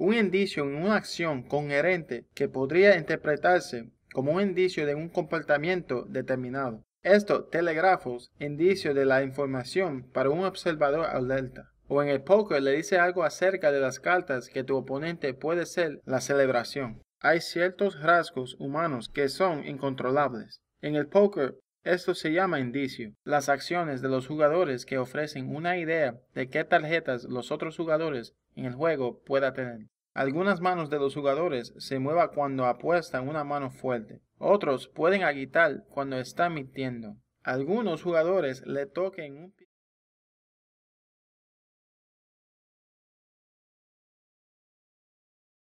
un indicio en una acción coherente que podría interpretarse como un indicio de un comportamiento determinado. Esto, telegrafos indicio de la información para un observador alerta. O en el póker le dice algo acerca de las cartas que tu oponente puede ser la celebración. Hay ciertos rasgos humanos que son incontrolables. En el póker esto se llama indicio. Las acciones de los jugadores que ofrecen una idea de qué tarjetas los otros jugadores en el juego pueda tener. Algunas manos de los jugadores se muevan cuando apuestan una mano fuerte. Otros pueden agitar cuando están mintiendo. Algunos jugadores le toquen un...